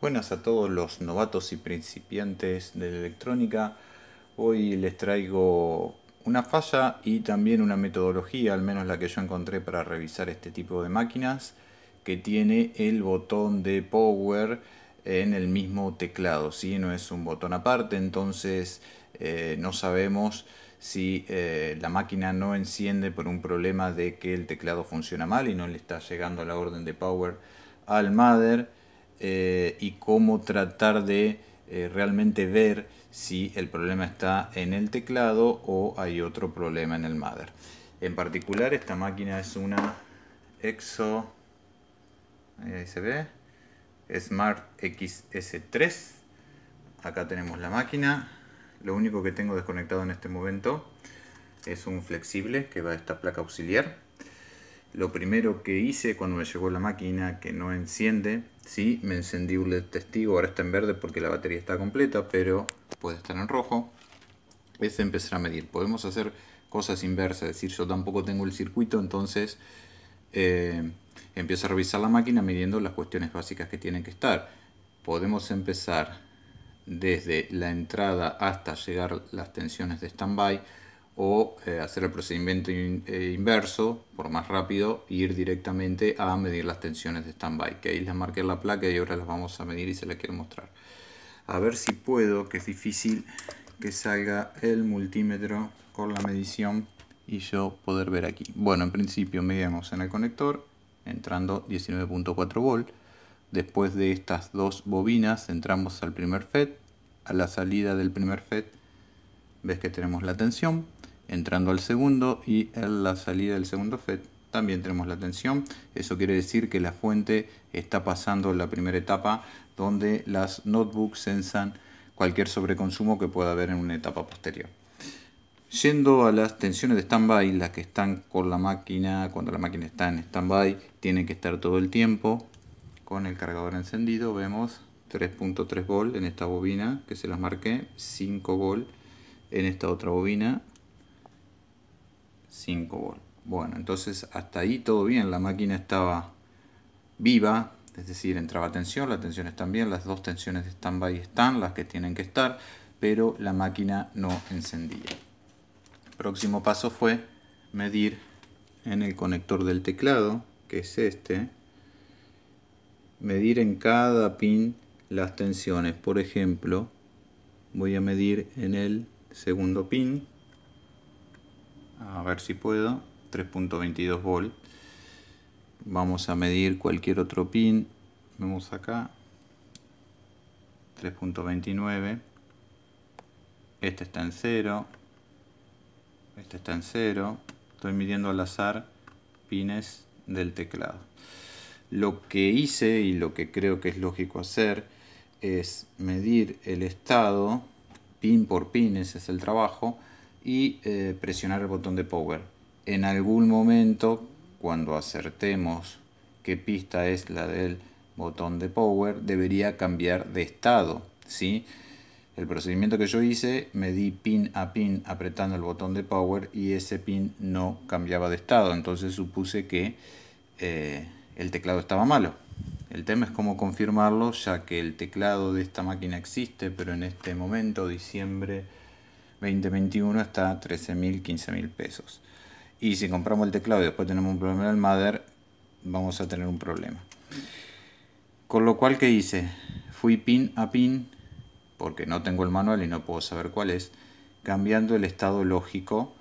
Buenas a todos los novatos y principiantes de la electrónica. Hoy les traigo una falla y también una metodología, al menos la que yo encontré para revisar este tipo de máquinas, que tiene el botón de power en el mismo teclado, si no es un botón aparte, entonces eh, no sabemos si eh, la máquina no enciende por un problema de que el teclado funciona mal y no le está llegando la orden de power al mother eh, y cómo tratar de eh, realmente ver si el problema está en el teclado o hay otro problema en el mother. En particular esta máquina es una EXO, ahí se ve, Smart XS3. Acá tenemos la máquina. Lo único que tengo desconectado en este momento es un flexible que va a esta placa auxiliar lo primero que hice cuando me llegó la máquina que no enciende, sí, me encendí un LED testigo, ahora está en verde porque la batería está completa, pero puede estar en rojo, es empezar a medir. Podemos hacer cosas inversas, decir, yo tampoco tengo el circuito, entonces eh, empiezo a revisar la máquina midiendo las cuestiones básicas que tienen que estar. Podemos empezar desde la entrada hasta llegar las tensiones de standby o eh, hacer el procedimiento eh, inverso más rápido ir directamente a medir las tensiones de standby que ahí les marqué la placa y ahora las vamos a medir y se las quiero mostrar. A ver si puedo, que es difícil que salga el multímetro con la medición y yo poder ver aquí. Bueno, en principio medimos en el conector, entrando 19.4 volt. Después de estas dos bobinas entramos al primer FED, a la salida del primer FED ves que tenemos la tensión entrando al segundo y en la salida del segundo fed también tenemos la tensión. Eso quiere decir que la fuente está pasando la primera etapa donde las notebooks sensan cualquier sobreconsumo que pueda haber en una etapa posterior. Yendo a las tensiones de stand-by, las que están con la máquina, cuando la máquina está en stand-by, tienen que estar todo el tiempo con el cargador encendido. Vemos 3.3 volt en esta bobina que se las marqué, 5 volt en esta otra bobina, 5 volt. Bueno, entonces hasta ahí todo bien, la máquina estaba viva, es decir, entraba tensión, la tensión está bien, las dos tensiones de standby están, las que tienen que estar, pero la máquina no encendía. próximo paso fue medir en el conector del teclado, que es este, medir en cada pin las tensiones. Por ejemplo, voy a medir en el segundo pin a ver si puedo, 3.22 volt. Vamos a medir cualquier otro pin, vemos acá, 3.29. Este está en cero este está en cero Estoy midiendo al azar pines del teclado. Lo que hice y lo que creo que es lógico hacer es medir el estado, pin por pin, ese es el trabajo, y eh, presionar el botón de power. En algún momento, cuando acertemos qué pista es la del botón de power, debería cambiar de estado. ¿sí? El procedimiento que yo hice, me di pin a pin apretando el botón de power y ese pin no cambiaba de estado. Entonces supuse que eh, el teclado estaba malo. El tema es cómo confirmarlo, ya que el teclado de esta máquina existe, pero en este momento, diciembre 2021 está mil 13.000, 15.000 pesos. Y si compramos el teclado y después tenemos un problema en el Mother, vamos a tener un problema. Con lo cual, ¿qué hice? Fui pin a pin, porque no tengo el manual y no puedo saber cuál es, cambiando el estado lógico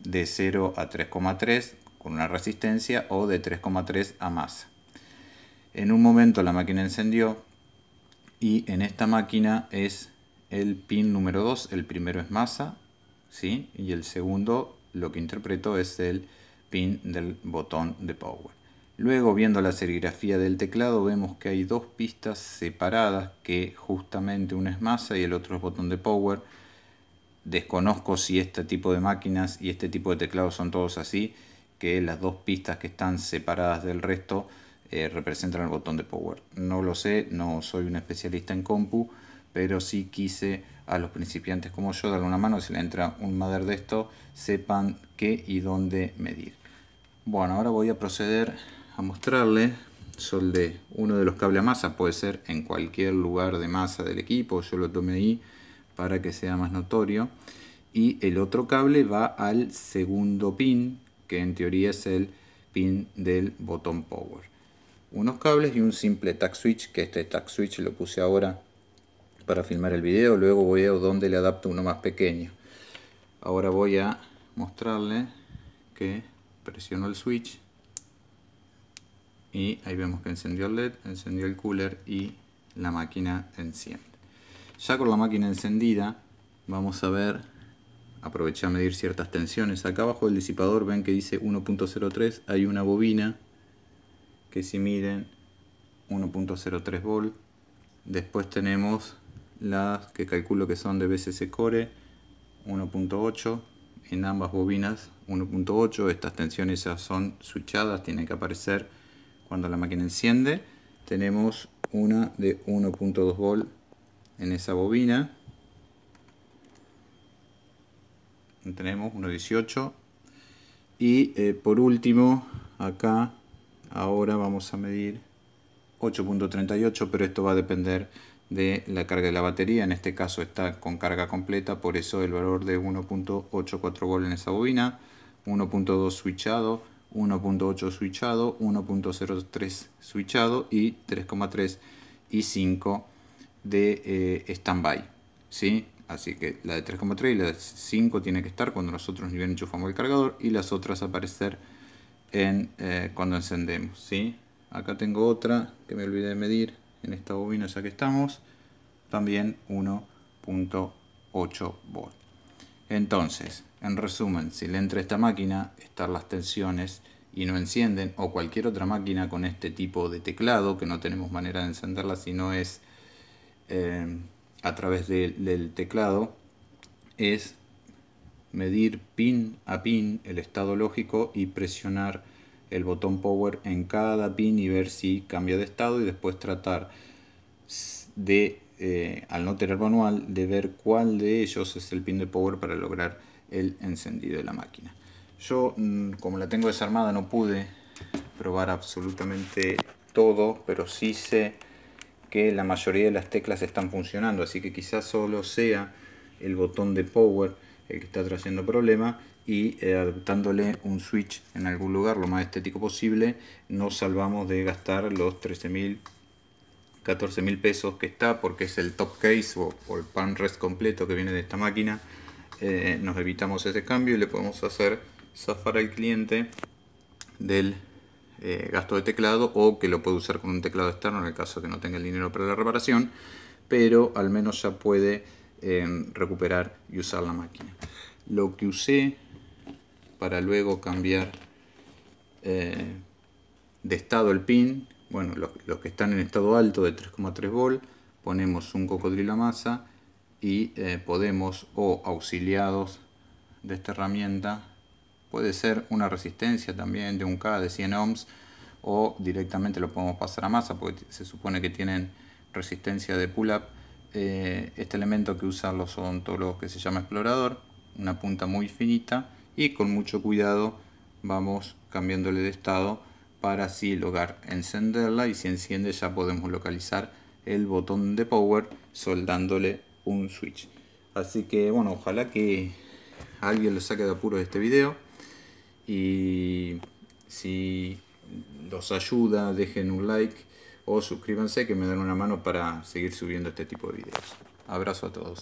de 0 a 3,3 con una resistencia o de 3,3 a más. En un momento la máquina encendió y en esta máquina es el pin número 2, el primero es masa, ¿sí? Y el segundo, lo que interpreto es el pin del botón de power. Luego, viendo la serigrafía del teclado, vemos que hay dos pistas separadas, que justamente una es masa y el otro es botón de power. Desconozco si este tipo de máquinas y este tipo de teclados son todos así, que las dos pistas que están separadas del resto eh, representan el botón de power. No lo sé, no soy un especialista en compu, pero sí quise a los principiantes como yo darle una mano, si le entra un mader de esto, sepan qué y dónde medir. Bueno, ahora voy a proceder a mostrarle solde uno de los cables a masa, puede ser en cualquier lugar de masa del equipo, yo lo tomé ahí para que sea más notorio. Y el otro cable va al segundo pin, que en teoría es el pin del botón power. Unos cables y un simple tag switch, que este tag switch lo puse ahora para filmar el video, luego voy a donde le adapto uno más pequeño. Ahora voy a mostrarle que presiono el switch y ahí vemos que encendió el LED, encendió el cooler y la máquina enciende. Ya con la máquina encendida vamos a ver, aproveché a medir ciertas tensiones. Acá abajo del disipador ven que dice 1.03, hay una bobina que si miren 1.03 volt. Después tenemos las que calculo que son de BCC Core 1.8 en ambas bobinas 1.8 estas tensiones ya son switchadas tienen que aparecer cuando la máquina enciende tenemos una de 1.2 volt en esa bobina tenemos 1.18 y eh, por último acá ahora vamos a medir 8.38 pero esto va a depender de la carga de la batería, en este caso está con carga completa, por eso el valor de 1.84 volt en esa bobina, 1.2 switchado, 1.8 switchado, 1.03 switchado y 3.3 y 5 de stand eh, standby. ¿sí? Así que la de 3.3 y la de 5 tiene que estar cuando nosotros bien enchufamos el cargador y las otras aparecer en, eh, cuando encendemos. ¿sí? Acá tengo otra que me olvidé de medir en esta bobina ya que estamos, también 1.8 volt. Entonces, en resumen, si le entra esta máquina, están las tensiones y no encienden, o cualquier otra máquina con este tipo de teclado, que no tenemos manera de encenderla si no es eh, a través del teclado, es medir pin a pin el estado lógico y presionar el botón power en cada pin y ver si cambia de estado y después tratar de, eh, al no tener manual, de ver cuál de ellos es el pin de power para lograr el encendido de la máquina. Yo, mm, como la tengo desarmada, no pude probar absolutamente todo, pero sí sé que la mayoría de las teclas están funcionando, así que quizás solo sea el botón de power el que está trayendo problema y eh, adaptándole un switch en algún lugar lo más estético posible nos salvamos de gastar los 13.000 14.000 pesos que está porque es el top case o, el pan rest completo que viene de esta máquina eh, nos evitamos ese cambio y le podemos hacer zafar al cliente del eh, gasto de teclado o que lo puede usar con un teclado externo en el caso de que no tenga el dinero para la reparación pero al menos ya puede recuperar y usar la máquina lo que usé para luego cambiar eh, de estado el pin. Bueno, los, que están en estado alto de 3,3 volt, ponemos un cocodrilo a masa y eh, podemos, o auxiliados de esta herramienta, puede ser una resistencia también de 1K de 100 ohms o directamente lo podemos pasar a masa porque se supone que tienen resistencia de pull-up. Eh, este elemento que usan los odontólogos que se llama explorador, una punta muy finita y con mucho cuidado vamos cambiándole de estado para así lograr encenderla y si enciende ya podemos localizar el botón de power soldándole un switch así que bueno ojalá que alguien lo saque de apuro de este video y si los ayuda dejen un like o suscríbanse que me dan una mano para seguir subiendo este tipo de videos abrazo a todos